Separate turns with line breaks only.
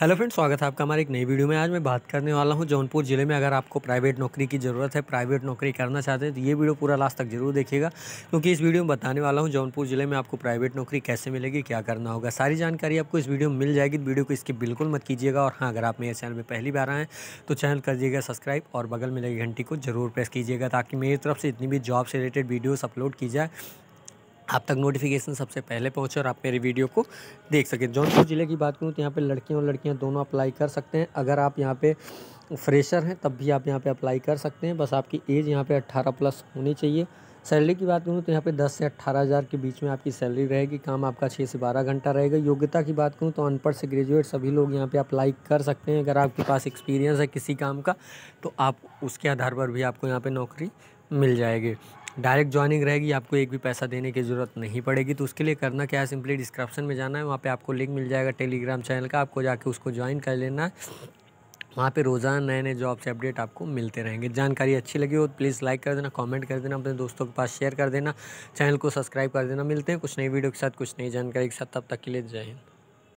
hello friend स्वागत है आपका हमारे एक नई वीडियो में आज मैं बात करने वाला हूं जौनपुर ज़िले में अगर आपको प्राइवेट नौकरी की ज़रूरत है प्राइवेट नौकरी करना चाहते हैं तो ये वीडियो पूरा लास्ट तक जरूर देखिएगा क्योंकि इस वीडियो में बताने वाला हूं जौनपुर ज़िले में आपको प्राइवेट नौकरी कैसे मिलेगी क्या करना होगा सारी जानकारी आपको इस वीडियो में मिल जाएगी वीडियो को इसकी बिल्कुल मत कीजिएगा और हाँ अगर आप मेरे चैनल में पहली बार आएँ तो चैनल कर दिएगा सब्सक्राइब और बगल में लगी घंटी को जरूर प्रेस कीजिएगा ताकि मेरी तरफ से इतनी भी जॉब से रिलेटेड वीडियोज़ अपलोड की जाए आप तक नोटिफिकेशन सबसे पहले पहुँचे और आप मेरे वीडियो को देख सकें जौनपुर ज़िले की बात करूँ तो यहाँ पर लड़कियाँ और लड़कियाँ दोनों अप्लाई कर सकते हैं अगर आप यहाँ पर फ्रेशर हैं तब भी आप यहाँ पे अप्लाई कर सकते हैं बस आपकी एज यहाँ पे 18 प्लस होनी चाहिए सैलरी की बात करूँ तो यहाँ पे 10 से अट्ठारह हज़ार के बीच में आपकी सैलरी रहेगी काम आपका छः से बारह घंटा रहेगा योग्यता की बात करूँ तो अनपढ़ से ग्रेजुएट सभी लोग यहाँ पे अप्लाई कर सकते हैं अगर आपके पास एक्सपीरियंस है किसी काम का तो आप उसके आधार पर भी आपको यहाँ पर नौकरी मिल जाएगी डायरेक्ट ज्वाइनिंग रहेगी आपको एक भी पैसा देने की ज़रूरत नहीं पड़ेगी तो उसके लिए करना क्या है सिंपली डिस्क्रिप्शन में जाना है वहाँ पे आपको लिंक मिल जाएगा टेलीग्राम चैनल का आपको जाके उसको ज्वाइन कर लेना है वहाँ पे रोज़ाना नए नए जॉब से अपडेट आपको मिलते रहेंगे जानकारी अच्छी लगी हो तो प्लीज़ लाइक कर देना कॉमेंट कर देना अपने दोस्तों के पास शेयर कर देना चैनल को सब्सक्राइब कर देना मिलते हैं कुछ नई वीडियो के साथ कुछ नई जानकारी के साथ तब तक के लिए जय हिंद